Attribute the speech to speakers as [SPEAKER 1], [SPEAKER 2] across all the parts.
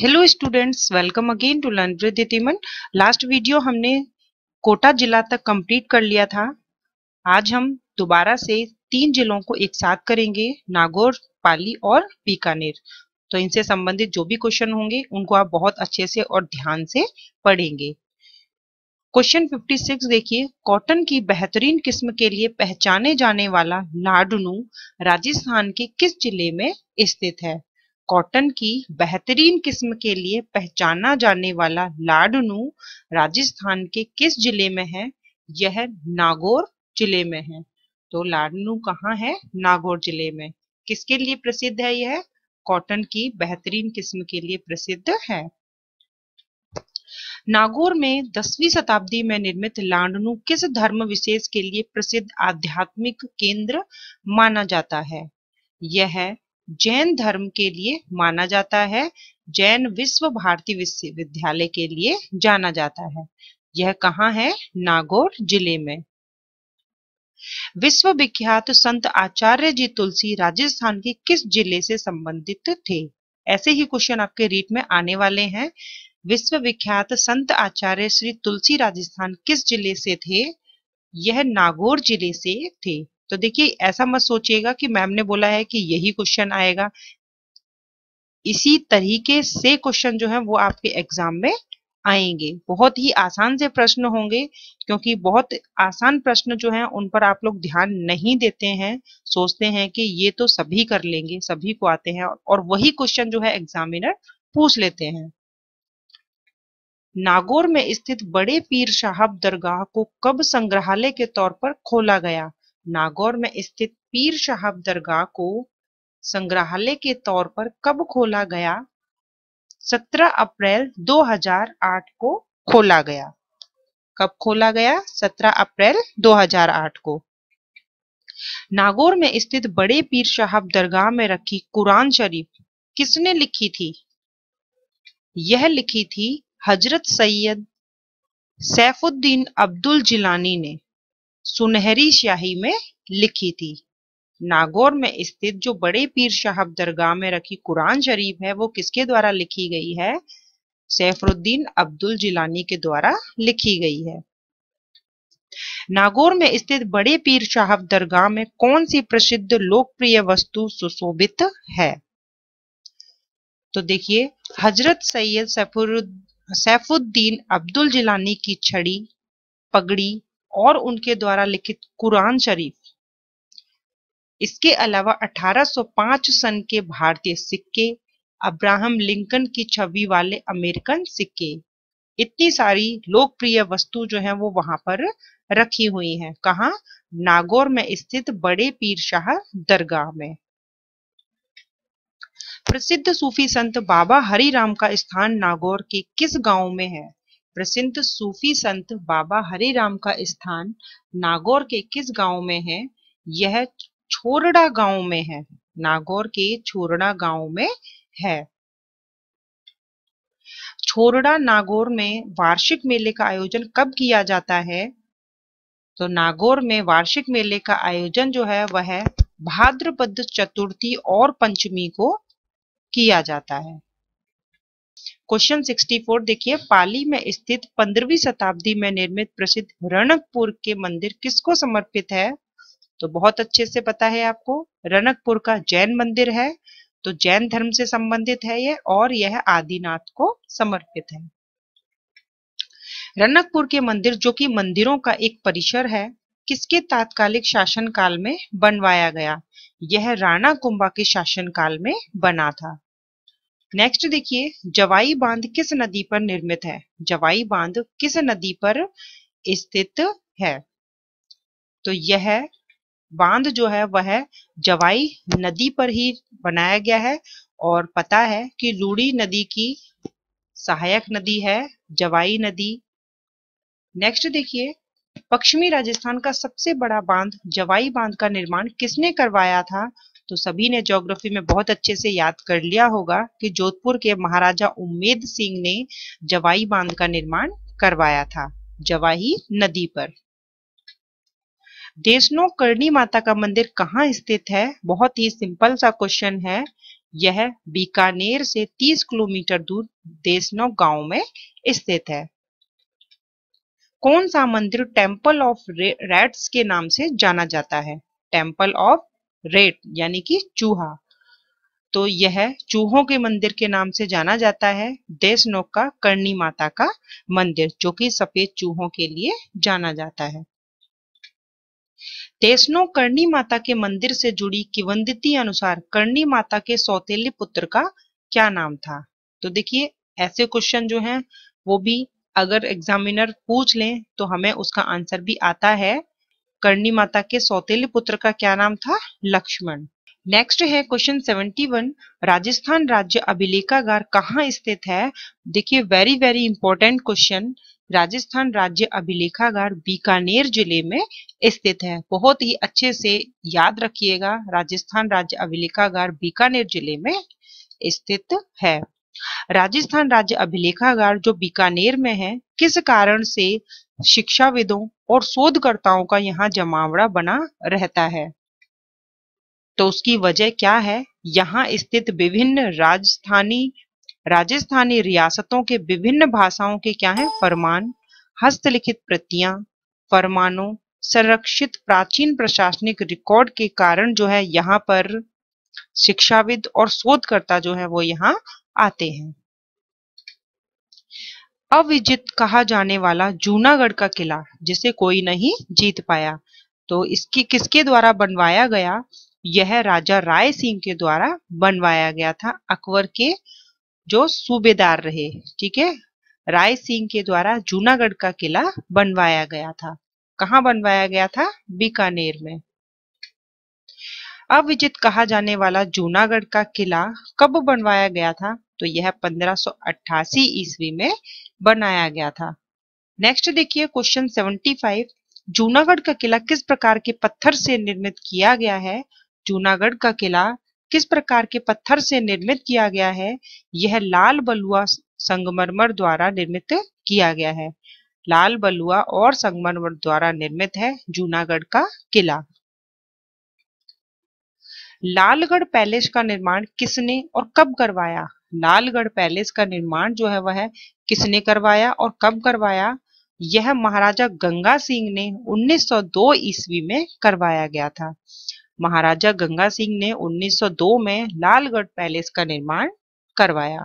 [SPEAKER 1] hello students welcome again to learn with last video हमने कोटा जिला तक कंप्लीट कर लिया था आज हम दोबारा से तीन जिलों को एक साथ करेंगे नागौर पाली और बीकानेर तो इनसे संबंधित जो भी क्वेश्चन होंगे उनको आप बहुत अच्छे से और ध्यान से पढ़ेंगे क्वेश्चन 56 देखिए कॉटन की बेहतरीन किस्म के लिए पहचाने जाने वाला लाडनू राजस्थान के किस जिले में स्थित है कॉटन की बेहतरीन किस्म के लिए पहचाना जाने वाला लाडनू राजस्थान के किस जिले में है यह नागौर जिले में है तो लाडनू कहाँ है नागौर जिले में किसके लिए प्रसिद्ध है यह कॉटन की बेहतरीन किस्म के लिए प्रसिद्ध है नागौर में दसवीं शताब्दी में निर्मित लाडनू किस धर्म विशेष के लिए प्रसिद्ध आध्यात्मिक केंद्र माना जाता है यह जैन धर्म के लिए माना जाता है जैन विश्व भारती विश्वविद्यालय के लिए जाना जाता है यह कहाँ है नागौर जिले में विश्व विख्यात संत आचार्य जी तुलसी राजस्थान के किस जिले से संबंधित थे ऐसे ही क्वेश्चन आपके रीट में आने वाले हैं विश्व विख्यात संत आचार्य श्री तुलसी राजस्थान किस जिले से थे यह नागौर जिले से थे तो देखिए ऐसा मत सोचिएगा कि मैम ने बोला है कि यही क्वेश्चन आएगा इसी तरीके से क्वेश्चन जो है वो आपके एग्जाम में आएंगे बहुत ही आसान से प्रश्न होंगे क्योंकि बहुत आसान प्रश्न जो है उन पर आप लोग ध्यान नहीं देते हैं सोचते हैं कि ये तो सभी कर लेंगे सभी को आते हैं और वही क्वेश्चन जो है एग्जामिनर पूछ लेते हैं नागौर में स्थित बड़े पीर साहब दरगाह को कब संग्रहालय के तौर पर खोला गया नागौर में स्थित पीर शाहब दरगाह को संग्रहालय के तौर पर कब खोला गया 17 अप्रैल 2008 को खोला गया कब खोला गया 17 अप्रैल 2008 को नागौर में स्थित बड़े पीर शाहब दरगाह में रखी कुरान शरीफ किसने लिखी थी यह लिखी थी हजरत सैयद सैफुद्दीन अब्दुल जिलानी ने सुनहरी स्याही में लिखी थी नागौर में स्थित जो बड़े पीर शाहब दरगाह में रखी कुरान शरीफ है वो किसके द्वारा लिखी गई है सैफरुद्दीन अब्दुल जिलानी के द्वारा लिखी गई है नागौर में स्थित बड़े पीर शाहब दरगाह में कौन सी प्रसिद्ध लोकप्रिय वस्तु सुशोभित है तो देखिए हजरत सैयद सैफुरुद्दीन अब्दुल जिलानी की छड़ी पगड़ी और उनके द्वारा लिखित कुरान शरीफ इसके अलावा 1805 सन के भारतीय सिक्के अब्राहम लिंकन की छवि वाले अमेरिकन सिक्के इतनी सारी लोकप्रिय वस्तु जो है वो वहां पर रखी हुई है कहा नागौर में स्थित बड़े पीर शाह दरगाह में प्रसिद्ध सूफी संत बाबा हरिराम का स्थान नागौर के किस गांव में है प्रसिद्ध सूफी संत बाबा हरे राम का स्थान नागौर के किस गांव में है यह छोरड़ा गांव में है नागौर के छोरड़ा गांव में है छोरड़ा नागौर में वार्षिक मेले का आयोजन कब किया जाता है तो नागौर में वार्षिक मेले का आयोजन जो है वह भाद्रपद चतुर्थी और पंचमी को किया जाता है क्वेश्चन 64 देखिए पाली में स्थित पंद्रवी शताब्दी में निर्मित प्रसिद्ध रणकपुर के मंदिर किसको समर्पित है तो बहुत अच्छे से पता है आपको रणकपुर का जैन मंदिर है तो जैन धर्म से संबंधित है यह और यह आदिनाथ को समर्पित है रनकपुर के मंदिर जो कि मंदिरों का एक परिसर है किसके तात्कालिक शासन काल में बनवाया गया यह राणा कुंभा के शासन काल में बना था नेक्स्ट देखिए जवाई बांध किस नदी पर निर्मित है जवाई बांध किस नदी पर स्थित है तो यह बांध जो है वह जवाई नदी पर ही बनाया गया है और पता है कि लूड़ी नदी की सहायक नदी है जवाई नदी नेक्स्ट देखिए पश्चिमी राजस्थान का सबसे बड़ा बांध जवाई बांध का निर्माण किसने करवाया था तो सभी ने ज्योग्राफी में बहुत अच्छे से याद कर लिया होगा कि जोधपुर के महाराजा उम्मेद सिंह ने जवाई बांध का निर्माण करवाया था जवाही नदी पर देशनो करणी माता का मंदिर कहाँ स्थित है बहुत ही सिंपल सा क्वेश्चन है यह बीकानेर से 30 किलोमीटर दूर देशनो गांव में स्थित है कौन सा मंदिर टेम्पल ऑफ रेड्स के नाम से जाना जाता है टेम्पल ऑफ रेट यानी कि चूहा तो यह चूहों के मंदिर के नाम से जाना जाता है देशनोक का करणी माता का मंदिर जो कि सफेद चूहों के लिए जाना जाता है देशनो करणी माता के मंदिर से जुड़ी किवंदिति अनुसार करणी माता के सौतेल्य पुत्र का क्या नाम था तो देखिए ऐसे क्वेश्चन जो हैं वो भी अगर एग्जामिनर पूछ लें तो हमें उसका आंसर भी आता है करणी माता के सौतेले पुत्र का क्या नाम था लक्ष्मण नेक्स्ट है क्वेश्चन 71 राजस्थान राज्य अभिलेखागार कहाँ स्थित है देखिए very very important question Rajasthan राज्य अभिलेखागार बीकानेर जिले में स्थित है बहुत ही अच्छे से याद रखिएगा राजस्थान राज्य अभिलेखागार बीकानेर जिले में स्थित है राजस्थान राज्य अभिलेखागार जो बीकानेर में है किस कारण से शिक्षाविदों और शोधकर्ताओं का यहाँ जमावड़ा बना रहता है तो उसकी वजह क्या है यहाँ स्थित विभिन्न राजस्थानी राजस्थानी रियासतों के विभिन्न भाषाओं के क्या है फरमान हस्तलिखित प्रतियां फरमानों संरक्षित प्राचीन प्रशासनिक रिकॉर्ड के कारण जो है यहाँ पर शिक्षाविद और शोधकर्ता जो है वो यहाँ आते हैं अविजित कहा जाने वाला जूनागढ़ का किला जिसे कोई नहीं जीत पाया तो इसकी किसके द्वारा बनवाया गया यह राजा राय सिंह के द्वारा बनवाया गया था अकबर के जो सूबेदार रहे ठीक है राय सिंह के द्वारा जूनागढ़ का किला बनवाया गया था कहा बनवाया गया था बीकानेर में अविजित कहा जाने वाला जूनागढ़ का किला कब बनवाया गया था तो यह 1588 ईस्वी में बनाया गया था नेक्स्ट देखिए क्वेश्चन 75 जूनागढ़ का किला किस प्रकार के पत्थर से निर्मित किया गया है जूनागढ़ का किला किस प्रकार के पत्थर से निर्मित किया गया है यह लाल बलुआ संगमरमर द्वारा निर्मित किया गया है लाल बलुआ और संगमरमर द्वारा निर्मित है जूनागढ़ का किला लालगढ़ पैलेस का निर्माण किसने और कब करवाया लालगढ़ पैलेस का निर्माण जो है वह किसने करवाया और कब करवाया यह महाराजा गंगा सिंह ने 1902 ईस्वी में करवाया गया था महाराजा गंगा सिंह ने 1902 में लालगढ़ पैलेस का निर्माण करवाया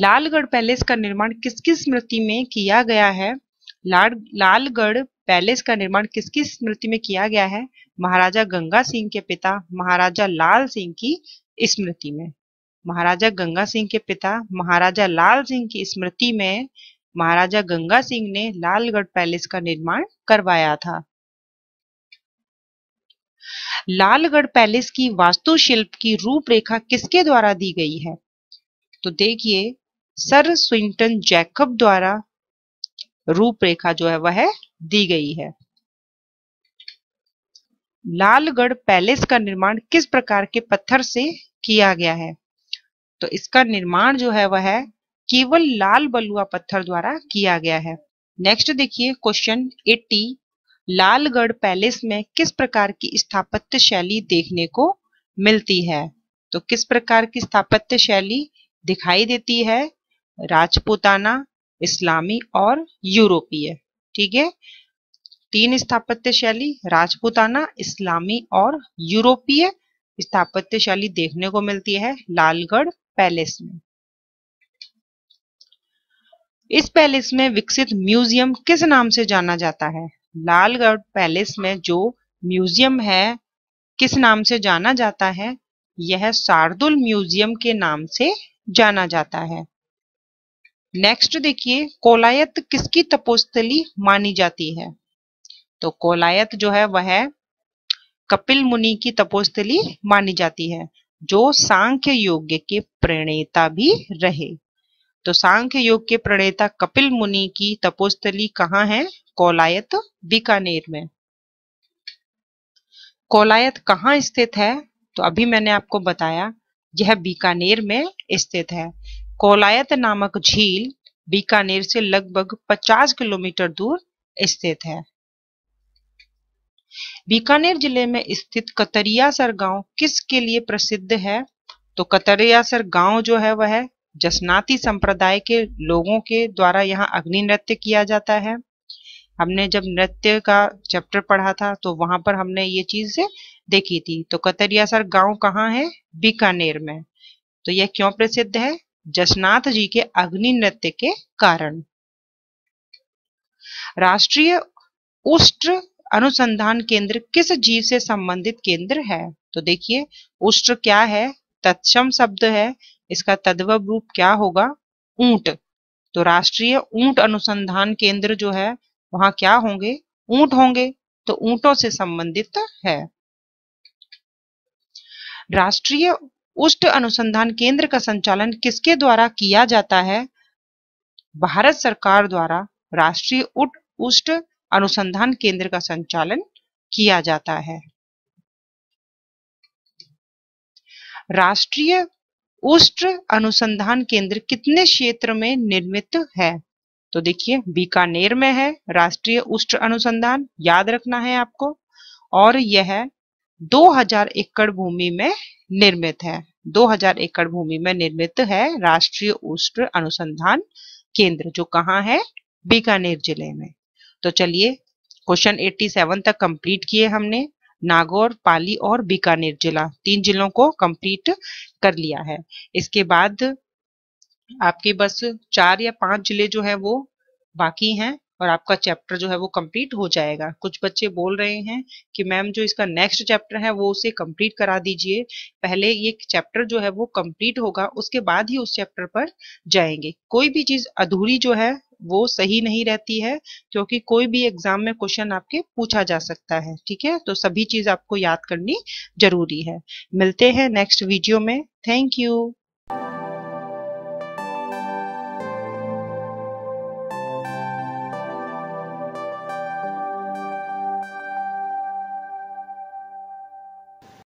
[SPEAKER 1] लालगढ़ पैलेस का निर्माण किसकी स्मृति में किया गया है लालगढ़ पैलेस का निर्माण किसकी स्मृति में किया गया है महाराजा गंगा सिंह के पिता महाराजा लाल सिंह की स्मृति में महाराजा गंगा सिंह के पिता महाराजा लाल सिंह की स्मृति में महाराजा गंगा सिंह ने लालगढ़ पैलेस का निर्माण करवाया था लालगढ़ पैलेस की वास्तुशिल्प की रूपरेखा किसके द्वारा दी गई है तो देखिए सर स्विंटन जैकब द्वारा रूपरेखा जो है वह दी गई है लालगढ़ पैलेस का निर्माण किस प्रकार के पत्थर से किया गया है तो इसका निर्माण जो है वह है केवल लाल बलुआ पत्थर द्वारा किया गया है नेक्स्ट देखिए क्वेश्चन 80 लालगढ़ पैलेस में किस प्रकार की स्थापत्य शैली देखने को मिलती है तो किस प्रकार की स्थापत्य शैली दिखाई देती है राजपूताना इस्लामी और यूरोपीय ठीक है तीन स्थापत्य शैली राजपूताना इस्लामी और यूरोपीय स्थापत्य शैली देखने को मिलती है लालगढ़ पैलेस में इस पैलेस में विकसित म्यूजियम किस नाम से जाना जाता है लालगढ़ पैलेस में जो म्यूजियम है किस नाम से जाना जाता है यह शार्दुल म्यूजियम के नाम से जाना जाता है नेक्स्ट देखिए कोलायत किसकी तपोस्थली मानी जाती है तो कोलायत जो है वह कपिल मुनि की तपोस्थली मानी जाती है जो सांख्य योग्य के प्रणेता भी रहे तो सांख्य योग के प्रणेता कपिल मुनि की तपोस्थली कहाँ है कोलायत बीकानेर में कोलायत कहाँ स्थित है तो अभी मैंने आपको बताया यह बीकानेर में स्थित है कोलायत नामक झील बीकानेर से लगभग 50 किलोमीटर दूर स्थित है बीकानेर जिले में स्थित कतरियासर गांव किस के लिए प्रसिद्ध है तो कतरियासर गांव जो है वह जसनाती संप्रदाय के लोगों के द्वारा यहाँ अग्नि नृत्य किया जाता है हमने जब नृत्य का चैप्टर पढ़ा था तो वहां पर हमने ये चीज देखी थी तो कतरियासर गांव कहाँ है बीकानेर में तो यह क्यों प्रसिद्ध है जसनाथ जी के अग्नि नृत्य के कारण राष्ट्रीय उष्ट्र अनुसंधान केंद्र किस जीव से संबंधित केंद्र है तो देखिए उष्ट्र क्या है तत्सम शब्द है इसका तद्व रूप क्या होगा ऊंट तो राष्ट्रीय ऊंट अनुसंधान केंद्र जो है वहां क्या होंगे ऊंट होंगे तो ऊंटों से संबंधित है राष्ट्रीय उष्ट अनुसंधान केंद्र का संचालन किसके द्वारा किया जाता है भारत सरकार द्वारा राष्ट्रीय उट उष्ट अनुसंधान केंद्र का संचालन किया जाता है राष्ट्रीय उष्ट अनुसंधान केंद्र कितने क्षेत्र में निर्मित है तो देखिए बीकानेर में है राष्ट्रीय उष्ट अनुसंधान याद रखना है आपको और यह 2000 एकड़ भूमि में निर्मित है 2000 एकड़ भूमि में निर्मित है राष्ट्रीय उष्ट अनुसंधान केंद्र जो कहाँ है बीकानेर जिले में तो चलिए क्वेश्चन 87 तक कंप्लीट किए हमने नागौर पाली और बीकानेर जिला तीन जिलों को कंप्लीट कर लिया है इसके बाद आपके बस चार या पांच जिले जो है वो बाकी हैं और आपका चैप्टर जो है वो कंप्लीट हो जाएगा कुछ बच्चे बोल रहे हैं कि मैम जो इसका नेक्स्ट चैप्टर है वो उसे कंप्लीट करा दीजिए पहले ये चैप्टर जो है वो कंप्लीट होगा उसके बाद ही उस चैप्टर पर जाएंगे कोई भी चीज अधूरी जो है वो सही नहीं रहती है क्योंकि कोई भी एग्जाम में क्वेश्चन आपके पूछा जा सकता है ठीक है तो सभी चीज आपको याद करनी जरूरी है मिलते हैं नेक्स्ट वीडियो में थैंक यू